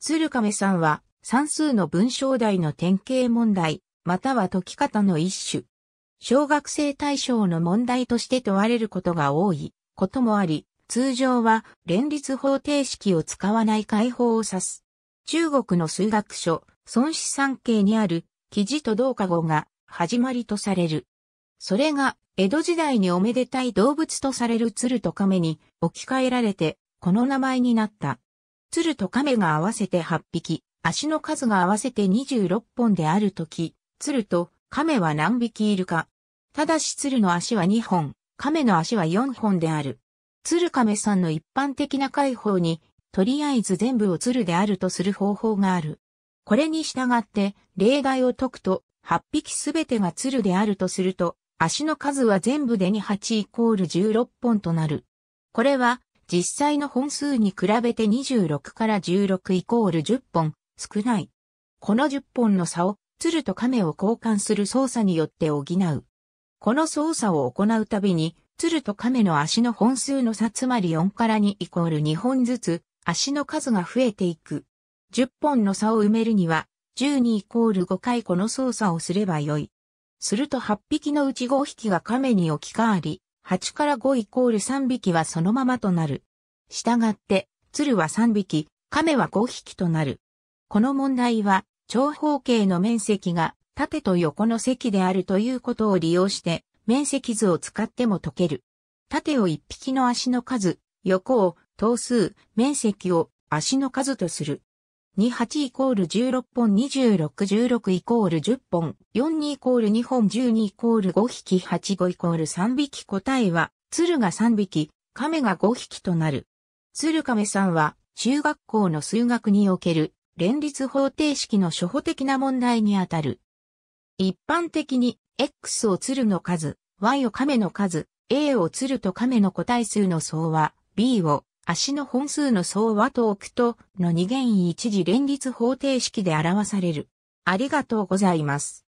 鶴亀さんは算数の文章題の典型問題、または解き方の一種。小学生対象の問題として問われることが多いこともあり、通常は連立方程式を使わない解法を指す。中国の数学書、孫子三景にある記事と同化語が始まりとされる。それが江戸時代におめでたい動物とされる鶴と亀に置き換えられて、この名前になった。鶴と亀が合わせて8匹、足の数が合わせて26本であるとき、鶴と亀は何匹いるか。ただし鶴の足は2本、亀の足は4本である。鶴亀さんの一般的な解放に、とりあえず全部を鶴であるとする方法がある。これに従って、例題を解くと、8匹すべてが鶴であるとすると、足の数は全部で28イコール16本となる。これは、実際の本数に比べて26から16イコール10本少ない。この10本の差を鶴と亀を交換する操作によって補う。この操作を行うたびに、鶴と亀の足の本数の差つまり4から2イコール2本ずつ足の数が増えていく。10本の差を埋めるには、12イコール5回この操作をすればよい。すると8匹のうち5匹が亀に置き換わり、8から5イコール3匹はそのままとなる。従って、鶴は3匹、亀は5匹となる。この問題は、長方形の面積が縦と横の積であるということを利用して、面積図を使っても解ける。縦を1匹の足の数、横を等数、面積を足の数とする。28イコール16本26、16イコール10本、42イコール2本、12イコール5匹、85イコール3匹答えは、鶴が3匹、亀が5匹となる。鶴亀さんは、中学校の数学における、連立方程式の初歩的な問題にあたる。一般的に、X を鶴の数、Y を亀の数、A を鶴と亀の個体数の総和、B を足の本数の総和と置くとの二元一次連立方程式で表される。ありがとうございます。